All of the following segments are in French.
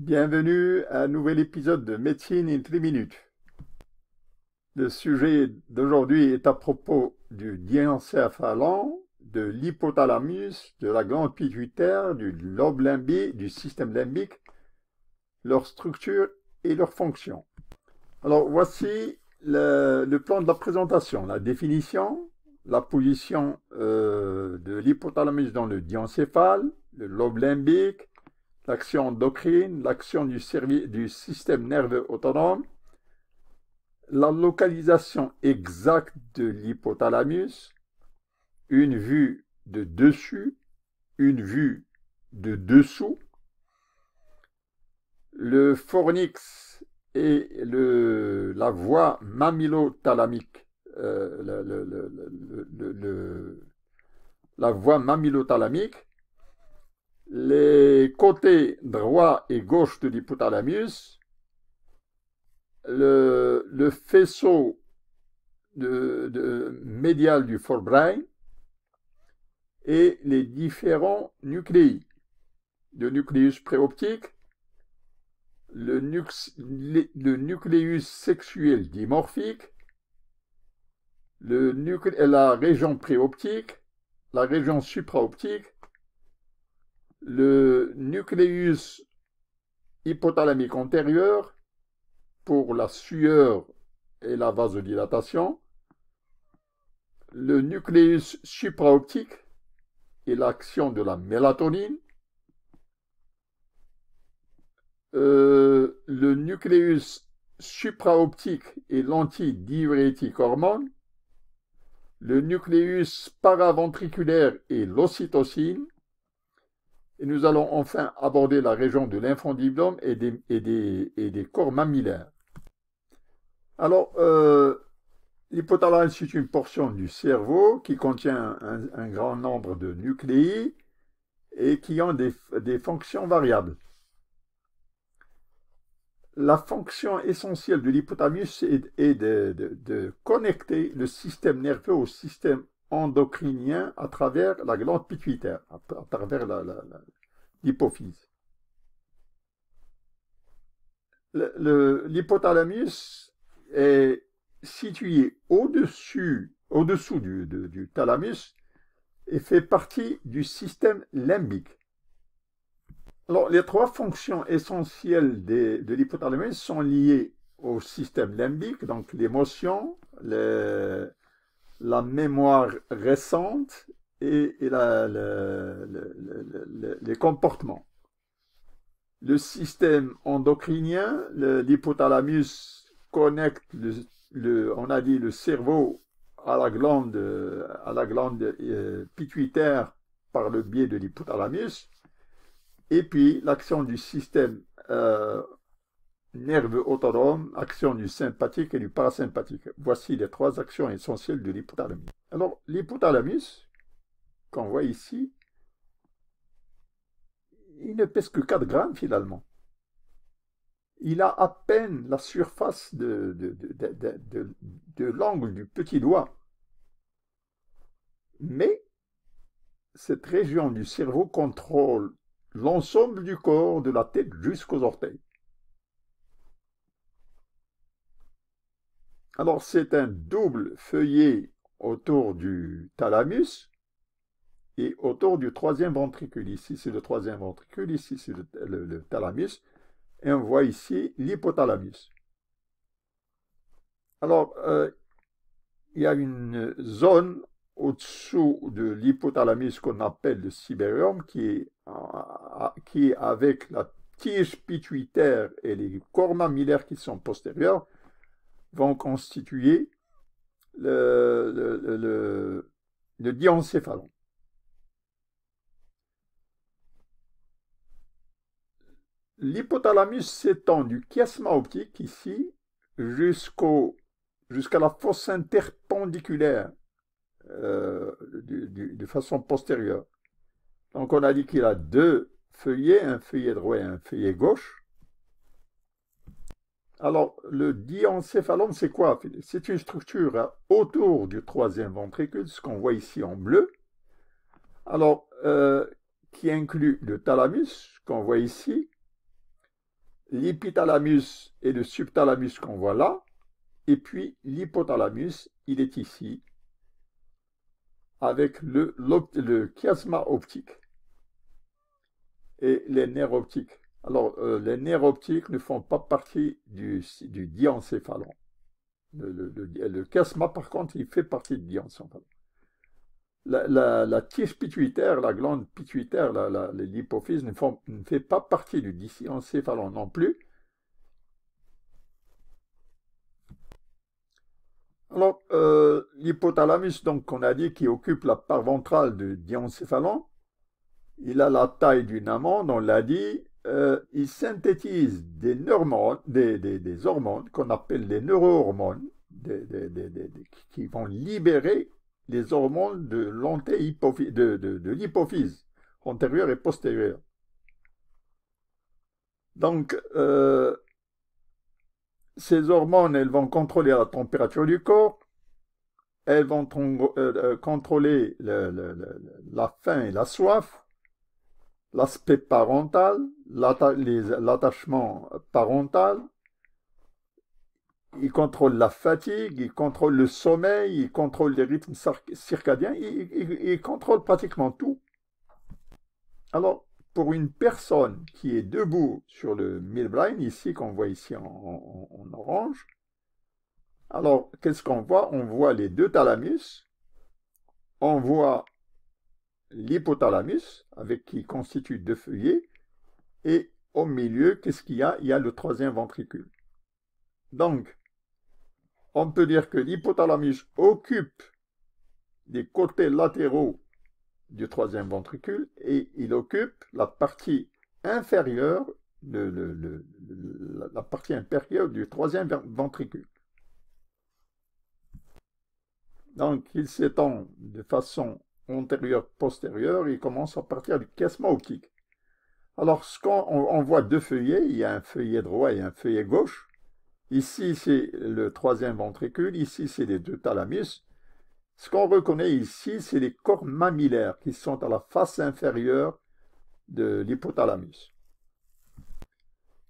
Bienvenue à un nouvel épisode de Médecine in 3 minutes. Le sujet d'aujourd'hui est à propos du diencéphalon, de l'hypothalamus, de la glande pituitaire, du lobe limbique, du système limbique, leur structure et leur fonction. Alors voici le, plan de la présentation, la définition, la position euh, de l'hypothalamus dans le diencéphale, le lobe limbique, l'action endocrine, l'action du, du, système nerveux autonome, la localisation exacte de l'hypothalamus, une vue de dessus, une vue de dessous, le fornix et le, la voie mammilothalamique, euh, la voie mammilothalamique, les côtés droit et gauche de l'hypothalamus, le, faisceau de, médial du forbrain et les différents nucléi. Le nucléus préoptique, le, nucléus sexuel dimorphique, le la région préoptique, la région supraoptique le nucléus hypothalamique antérieur pour la sueur et la vasodilatation, le nucléus supraoptique et l'action de la mélatonine, euh, le nucléus supraoptique et l'antidiurétique hormone, le nucléus paraventriculaire et l'ocytocine, et nous allons enfin aborder la région de l'infundibulum et des, et, des, corps mammilaires. Alors, euh, l'hypothalamus c'est une portion du cerveau qui contient un, grand nombre de nucléi et qui ont des, fonctions variables. La fonction essentielle de l'hypothalamus est, de, de connecter le système nerveux au système endocrinien à travers la glande pituitaire, à, travers l'hypophyse. L'hypothalamus est situé au-dessus, au-dessous du, thalamus et fait partie du système limbique. Alors, les trois fonctions essentielles de l'hypothalamus sont liées au système limbique, donc l'émotion, les la mémoire récente et, les comportements. Le système endocrinien, l'hypothalamus connecte le, on a dit le cerveau à la glande, à la glande euh, pituitaire par le biais de l'hypothalamus. Et puis l'action du système euh, Nerve autonome, action du sympathique et du parasympathique. Voici les trois actions essentielles de l'hypothalamus. Alors, l'hypothalamus, qu'on voit ici, il ne pèse que 4 grammes finalement. Il a à peine la surface de l'angle du petit doigt. Mais cette région du cerveau contrôle l'ensemble du corps, de la tête jusqu'aux orteils. Alors c'est un double feuillet autour du thalamus et autour du troisième ventricule. Ici c'est le troisième ventricule, ici c'est le, thalamus et on voit ici l'hypothalamus. Alors euh, il y a une zone au-dessous de l'hypothalamus qu'on appelle le sibérium, qui est, avec la tige pituitaire et les cornes mammillaires qui sont postérieurs vont constituer le, diencéphalon. L'hypothalamus s'étend du chiasma optique ici jusqu'à la fosse interpendiculaire euh, de façon postérieure. Donc on a dit qu'il a deux feuillets, un feuillet droit et un feuillet gauche. Alors, le diencéphalome, c'est quoi C'est une structure hein, autour du troisième ventricule, ce qu'on voit ici en bleu, alors, euh, qui inclut le thalamus, qu'on voit ici, l'hypothalamus et le subthalamus qu'on voit là, et puis l'hypothalamus, il est ici, avec le chiasma optique et les nerfs optiques. Alors, euh, les nerfs optiques ne font pas partie du, diencéphalon. Le, casma, par contre, il fait partie du diencéphalon. La, tige pituitaire, la glande pituitaire, l'hypophyse ne, ne, fait pas partie du diencéphalon non plus. Alors, euh, l'hypothalamus, donc, qu'on a dit, qui occupe la part ventrale du diencéphalon, il a la taille d'une amande, on l'a dit, euh, ils synthétisent des, hormones, des, hormones qu'on appelle les neurohormones, qui vont libérer les hormones de l'hypophyse antérieure et postérieure. Donc, euh, ces hormones, elles vont contrôler la température du corps, elles vont euh, contrôler la faim et la soif, l'aspect parental, l'attachement parental. Il contrôle la fatigue, il contrôle le sommeil, il contrôle les rythmes circadiens, il, contrôle pratiquement tout. Alors, pour une personne qui est debout sur le Milbrain, ici qu'on voit ici en orange, alors qu'est-ce qu'on voit On voit les deux thalamus, on voit l'hypothalamus, avec qui constitue deux feuillets, et au milieu, qu'est-ce qu'il y a Il y a le troisième ventricule. Donc, on peut dire que l'hypothalamus occupe les côtés latéraux du troisième ventricule et il occupe la partie inférieure, de la partie inférieure du troisième ventricule. Donc, il s'étend de façon antérieur-postérieur, il commence à partir du cassement optique. Alors, on, voit deux feuillets, il y a un feuillet droit et un feuillet gauche. Ici, c'est le troisième ventricule, ici, c'est les deux thalamus. Ce qu'on reconnaît ici, c'est les corps mammillaires qui sont à la face inférieure de l'hypothalamus.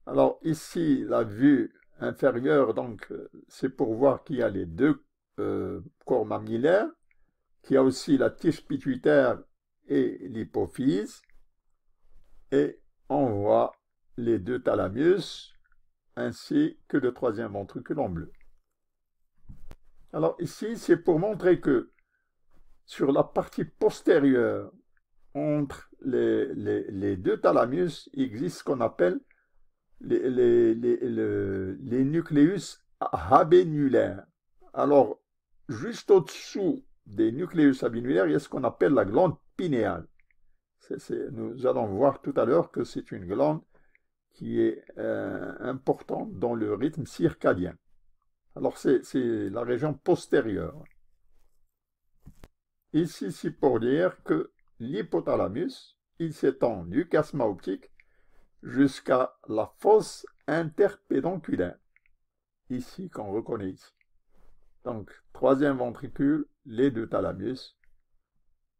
Alors ici, la vue inférieure, donc, euh, c'est pour voir qu'il y a les deux euh, corps mammillaires qui a aussi la tige pituitaire et l'hypophyse, et on voit les deux thalamus ainsi que le troisième ventricule en bleu. Alors ici, c'est pour montrer que sur la partie postérieure, entre les, deux thalamus, il existe ce qu'on appelle les, les nucléus habénulaires. Alors, juste au-dessous des nucléus abinulaires, il y a ce qu'on appelle la glande pinéale. nous allons voir tout à l'heure que c'est une glande qui est euh, importante dans le rythme circadien. Alors c'est la région postérieure. Ici, c'est pour dire que l'hypothalamus, il s'étend du casma optique jusqu'à la fosse interpédonculaire. Ici, qu'on reconnaît Donc, troisième ventricule, les deux thalamus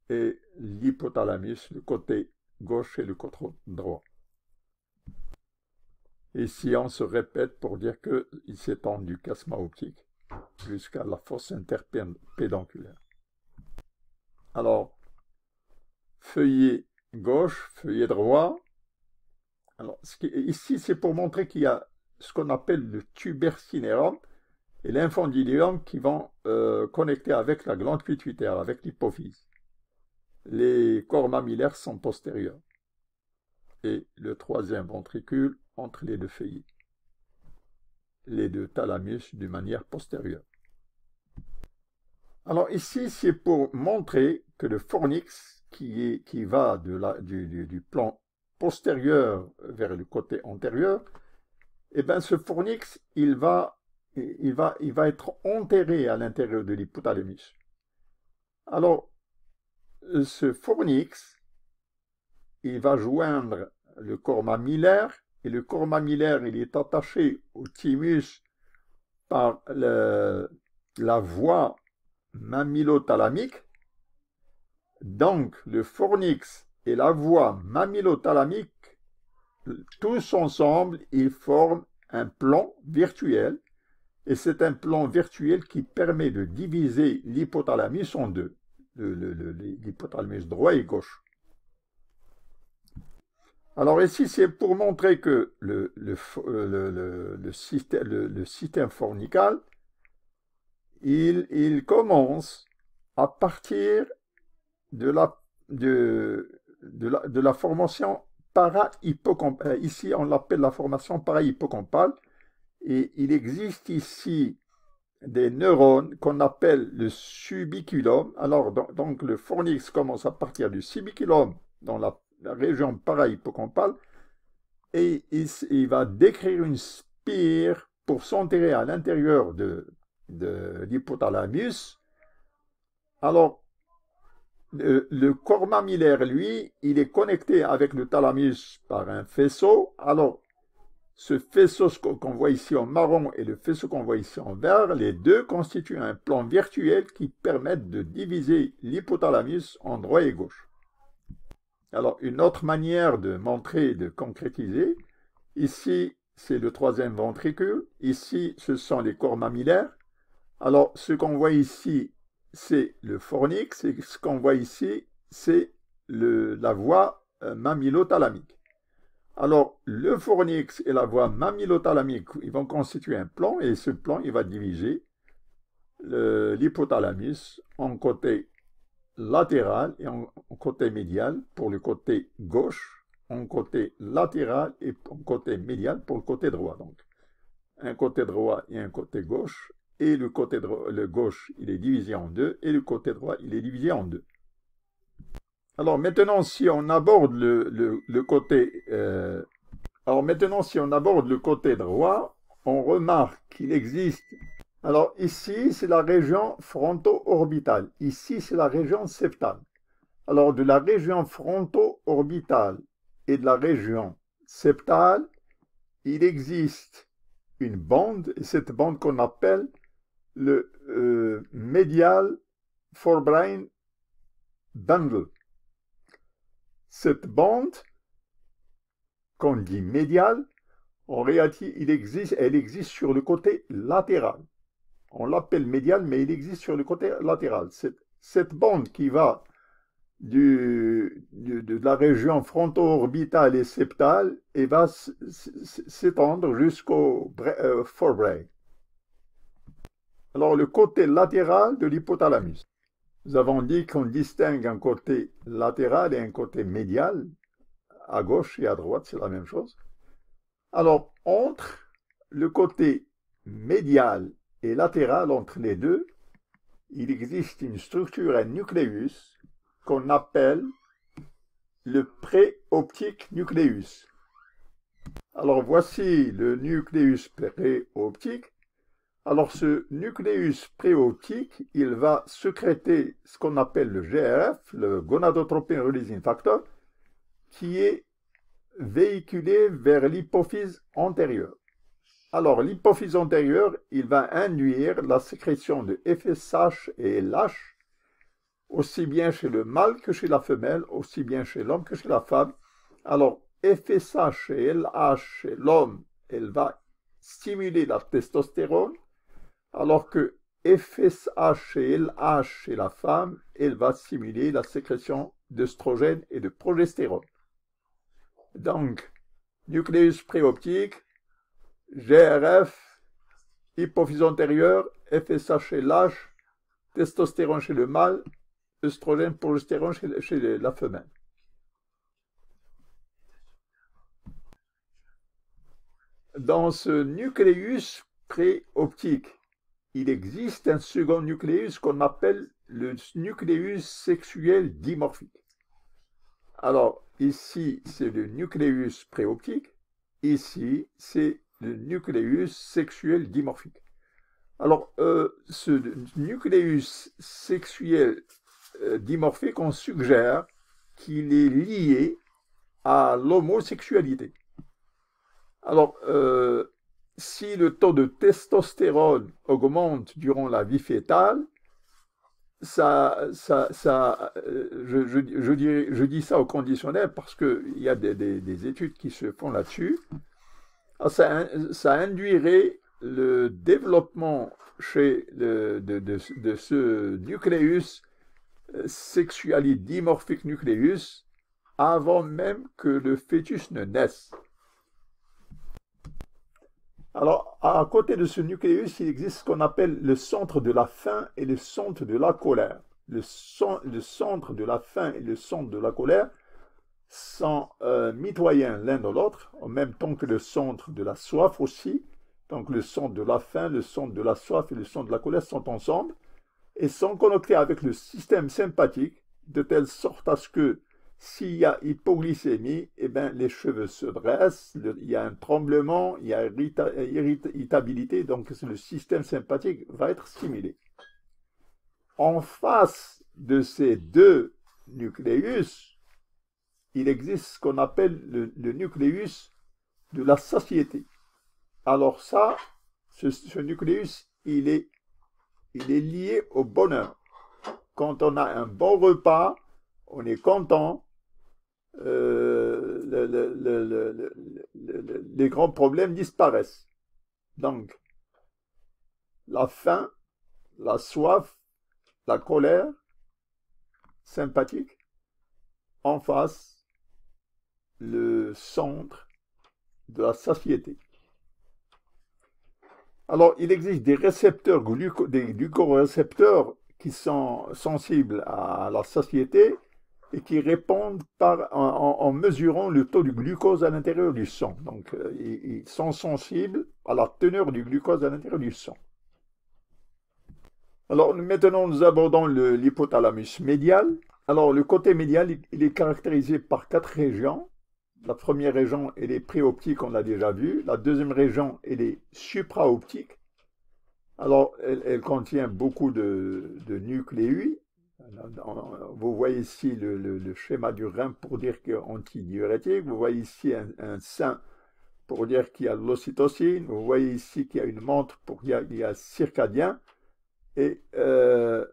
et l'hypothalamus, le côté gauche et le côté droit. Ici, on se répète pour dire qu'il s'étend du casma optique jusqu'à la fosse interpédonculaire. Alors, feuillet gauche, feuillet droit. Alors, ici, c'est pour montrer qu'il y a ce qu'on appelle le tubercinérum, et l'infondylium qui vont euh, connecter avec la glande pituitaire, avec l'hypophyse. Les corps mammillaires sont postérieurs. Et le troisième ventricule entre les deux feuilles. Les deux thalamus d'une manière postérieure. Alors ici, c'est pour montrer que le fornix qui, est, qui va du, plan postérieur vers le côté antérieur, eh bien ce fornix, il va il va, il va être enterré à l'intérieur de l'hypothalamus. Alors, ce fornix, il va joindre le corps mammillaire, et le corps mammillaire, il est attaché au thymus par la voie mammillothalamique. Donc, le fornix et la voie mammillothalamique, tous ensemble, ils forment un plan virtuel et c'est un plan virtuel qui permet de diviser l'hypothalamus en deux, l'hypothalamus droit et gauche. Alors ici, c'est pour montrer que le, le, euh, le, le système, fornical, il, commence à partir de la, formation para euh, Ici, on l'appelle la formation para-hippocampale. Et il existe ici des neurones qu'on appelle le subiculum. Alors, donc, le fornix commence à partir du subiculum, dans la, région parahippocampale et il, va décrire une spire pour s'enterrer à l'intérieur de, l'hypothalamus. Alors, le, corps mamillaire lui, il est connecté avec le thalamus par un faisceau. Alors, ce faisceau qu'on voit ici en marron et le faisceau qu'on voit ici en vert, les deux constituent un plan virtuel qui permet de diviser l'hypothalamus en droit et gauche. Alors, une autre manière de montrer, de concrétiser, ici, c'est le troisième ventricule, ici, ce sont les corps mammillaires. Alors, ce qu'on voit ici, c'est le fornix, et ce qu'on voit ici, c'est la voie euh, alors, le fornix et la voie mammillothalamique, ils vont constituer un plan et ce plan, il va diviser l'hypothalamus en côté latéral et en côté médial pour le côté gauche, en côté latéral et en côté médial pour le côté droit. Donc, un côté droit et un côté gauche, et le côté gauche, il est divisé en deux, et le côté droit, il est divisé en deux. Alors maintenant, si on aborde le, côté, euh, alors maintenant, si on aborde le côté droit, on remarque qu'il existe. Alors ici, c'est la région fronto-orbitale. Ici, c'est la région septale. Alors de la région fronto-orbitale et de la région septale, il existe une bande, et cette bande qu'on appelle le euh, medial forebrain bundle. Cette bande, qu'on dit médiale, en réalité, il existe, elle existe sur le côté latéral. On l'appelle médiale, mais elle existe sur le côté latéral. Cette, bande qui va de la région fronto-orbitale et septale et va s'étendre jusqu'au euh, forebrain. Alors, le côté latéral de l'hypothalamus. Nous avons dit qu'on distingue un côté latéral et un côté médial. À gauche et à droite, c'est la même chose. Alors, entre le côté médial et latéral, entre les deux, il existe une structure, un nucléus, qu'on appelle le préoptique nucléus. Alors voici le nucléus préoptique alors ce nucléus préoptique, il va sécréter ce qu'on appelle le GRF, le gonadotropin releasing factor, qui est véhiculé vers l'hypophyse antérieure. Alors l'hypophyse antérieure, il va induire la sécrétion de FSH et LH, aussi bien chez le mâle que chez la femelle, aussi bien chez l'homme que chez la femme. Alors FSH et LH chez l'homme, elle va stimuler la testostérone, alors que FSH et LH chez la femme, elle va stimuler la sécrétion d'œstrogène et de progestérone. Donc, nucléus préoptique, GRF, hypophyse antérieure, FSH et LH, testostérone chez le mâle, œstrogène, progestérone chez la femelle. Dans ce nucléus préoptique, il existe un second nucléus qu'on appelle le nucléus sexuel dimorphique. Alors, ici, c'est le nucléus préoptique. Ici, c'est le nucléus sexuel dimorphique. Alors, euh, ce nucléus sexuel euh, dimorphique, on suggère qu'il est lié à l'homosexualité. Alors, euh, si le taux de testostérone augmente durant la vie fœtale, ça, euh, je, dis, ça au conditionnel parce qu'il y a des, études qui se font là-dessus, ah, ça, induirait le développement de, ce nucléus euh, sexualidimorphique dimorphique nucléus avant même que le fœtus ne naisse. Alors, à côté de ce nucléus, il existe ce qu'on appelle le centre de la faim et le centre de la colère. Le, centre de la faim et le centre de la colère sont euh, mitoyens l'un de l'autre, en même temps que le centre de la soif aussi. Donc, le centre de la faim, le centre de la soif et le centre de la colère sont ensemble et sont connectés avec le système sympathique de telle sorte à ce que s'il y a hypoglycémie, eh bien, les cheveux se dressent, il y a un tremblement, il y a irritabilité, donc le système sympathique va être stimulé. En face de ces deux nucléus, il existe ce qu'on appelle le, nucléus de la satiété. Alors ça, ce, nucléus, il est lié au bonheur. Quand on a un bon repas, on est content, euh, les grands problèmes disparaissent. Donc, la faim, la soif, la colère, sympathique, en face, le centre de la satiété. Alors, il existe des récepteurs, des glucorécepteurs qui sont sensibles à la satiété, et qui répondent en, mesurant le taux de glucose à l'intérieur du sang. Donc, euh, ils sont sensibles à la teneur du glucose à l'intérieur du sang. Alors, maintenant, nous abordons l'hypothalamus médial. Alors, le côté médial, il est caractérisé par quatre régions. La première région, elle est préoptique, on l'a déjà vu. La deuxième région, elle est supraoptique. Alors, elle, contient beaucoup de, de nucléus vous voyez ici le, schéma du rein pour dire qu'il anti antidiurétique. Vous voyez ici un, sein pour dire qu'il y a l'ocytocine. Vous voyez ici qu'il y a une montre pour dire qu'il y, a, circadien. Et euh,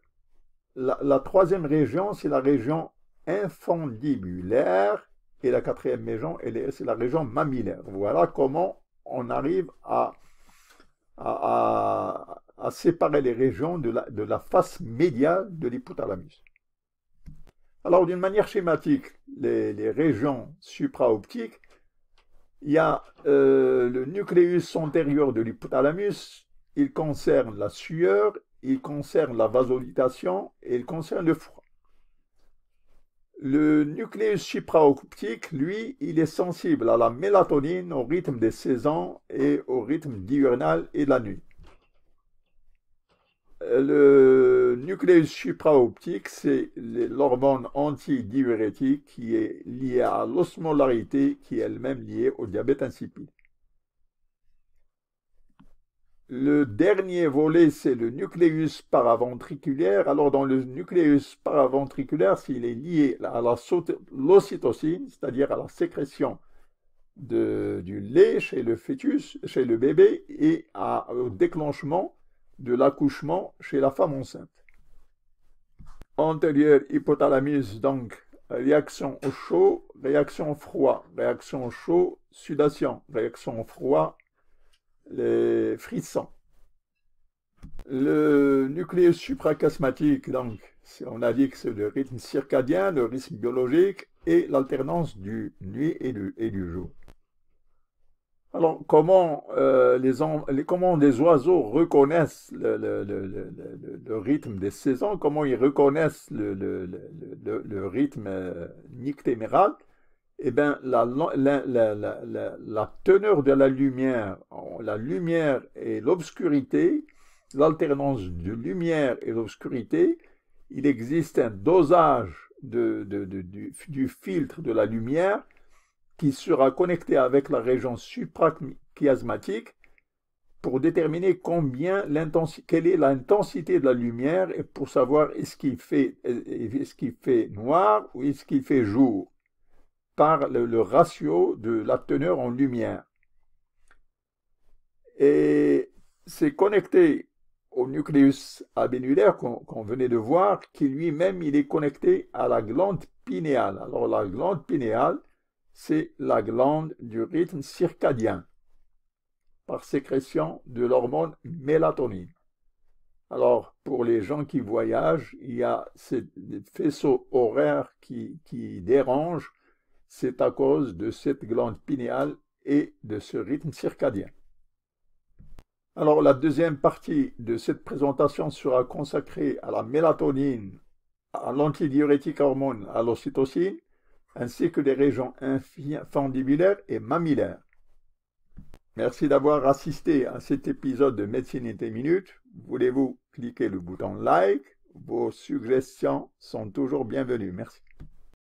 la, troisième région, c'est la région infondibulaire, Et la quatrième région, c'est la région mammillaire. Voilà comment on arrive à à séparer les régions de la, face médiale de l'hypothalamus. Alors d'une manière schématique, les, régions supraoptiques, il y a euh, le nucléus antérieur de l'hypothalamus, il concerne la sueur, il concerne la vasodilatation et il concerne le froid. Le nucléus supraoptique, lui, il est sensible à la mélatonine, au rythme des saisons et au rythme diurnal et de la nuit. Le nucléus supraoptique, c'est l'hormone antidiurétique qui est liée à l'osmolarité, qui est elle-même liée au diabète insipide. Le dernier volet, c'est le nucléus paraventriculaire. Alors, dans le nucléus paraventriculaire, s'il est lié à l'ocytocine, c'est-à-dire à la sécrétion du lait chez le fœtus, chez le bébé, et au déclenchement de l'accouchement chez la femme enceinte. Antérieure hypothalamus, donc, réaction au chaud, réaction au froid, réaction au chaud, sudation, réaction au froid, les frissons. Le nucléus supracasmatique, donc, on a dit que c'est le rythme circadien, le rythme biologique et l'alternance du nuit et du jour. Alors, comment, les, comment oiseaux reconnaissent le, le, rythme des saisons, comment ils reconnaissent le, rythme nyctéméral Eh bien, la, teneur de la lumière, la lumière et l'obscurité, l'alternance de lumière et l'obscurité, il existe un dosage du filtre de la lumière qui sera connecté avec la région suprachiasmatique pour déterminer combien quelle est l'intensité de la lumière et pour savoir est-ce qu'il fait, est fait, noir ou est-ce qu'il fait jour par le, ratio de la teneur en lumière. Et c'est connecté au nucléus abénulaire qu'on venait de voir, qui lui-même il est connecté à la glande pinéale. Alors la glande pinéale, c'est la glande du rythme circadien par sécrétion de l'hormone mélatonine. Alors, pour les gens qui voyagent, il y a ces faisceaux horaires qui, qui dérangent. C'est à cause de cette glande pinéale et de ce rythme circadien. Alors, la deuxième partie de cette présentation sera consacrée à la mélatonine, à l'antidiurétique hormone, à l'ocytocine, ainsi que les régions infandibulaires et mammilaires. Merci d'avoir assisté à cet épisode de Médecine et minutes. Voulez-vous cliquer le bouton like Vos suggestions sont toujours bienvenues. Merci.